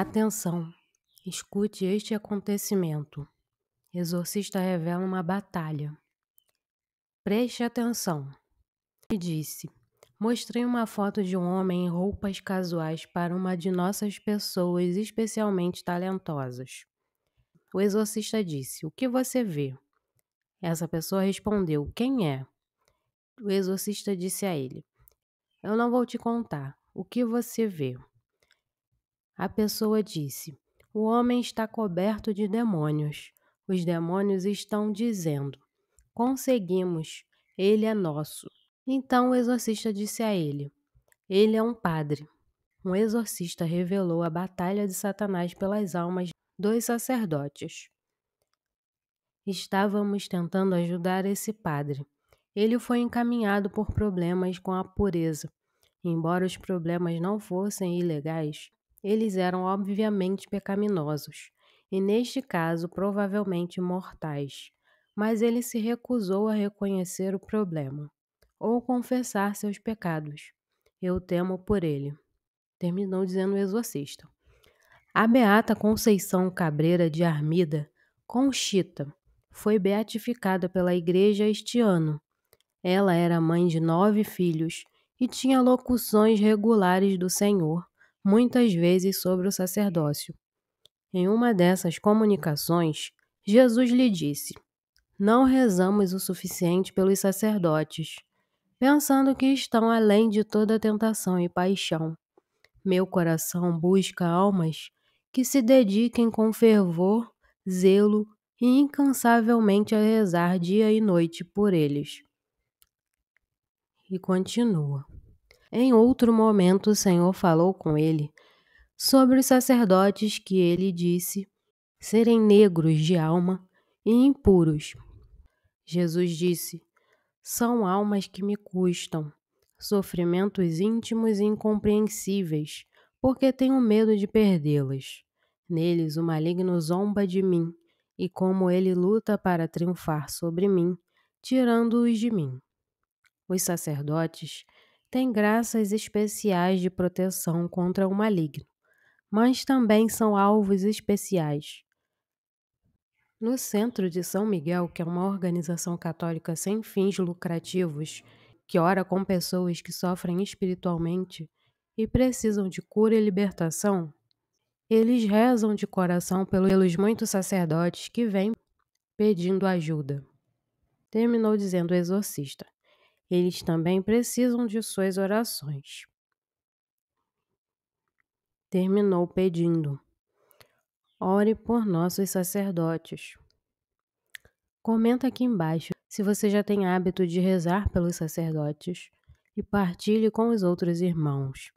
Atenção! Escute este acontecimento. Exorcista revela uma batalha. Preste atenção. E disse: Mostrei uma foto de um homem em roupas casuais para uma de nossas pessoas especialmente talentosas. O exorcista disse: O que você vê? Essa pessoa respondeu: Quem é? O exorcista disse a ele: Eu não vou te contar. O que você vê? A pessoa disse: O homem está coberto de demônios. Os demônios estão dizendo: Conseguimos, ele é nosso. Então o exorcista disse a ele: Ele é um padre. Um exorcista revelou a batalha de Satanás pelas almas dos sacerdotes. Estávamos tentando ajudar esse padre. Ele foi encaminhado por problemas com a pureza. Embora os problemas não fossem ilegais, eles eram obviamente pecaminosos, e neste caso provavelmente mortais, mas ele se recusou a reconhecer o problema ou confessar seus pecados. Eu temo por ele. Terminou dizendo o exorcista. A beata Conceição Cabreira de Armida, Conchita, foi beatificada pela Igreja este ano. Ela era mãe de nove filhos e tinha locuções regulares do Senhor muitas vezes sobre o sacerdócio. Em uma dessas comunicações, Jesus lhe disse: Não rezamos o suficiente pelos sacerdotes, pensando que estão além de toda tentação e paixão. Meu coração busca almas que se dediquem com fervor, zelo e incansavelmente a rezar dia e noite por eles. E continua. Em outro momento, o Senhor falou com ele sobre os sacerdotes que ele disse serem negros de alma e impuros. Jesus disse: São almas que me custam, sofrimentos íntimos e incompreensíveis, porque tenho medo de perdê-las. Neles o maligno zomba de mim, e como ele luta para triunfar sobre mim, tirando-os de mim. Os sacerdotes têm graças especiais de proteção contra o maligno, mas também são alvos especiais. No Centro de São Miguel, que é uma organização católica sem fins lucrativos, que ora com pessoas que sofrem espiritualmente e precisam de cura e libertação, eles rezam de coração pelos muitos sacerdotes que vêm pedindo ajuda. Terminou dizendo o exorcista. Eles também precisam de suas orações. Terminou pedindo: Ore por nossos sacerdotes. Comenta aqui embaixo se você já tem hábito de rezar pelos sacerdotes e partilhe com os outros irmãos.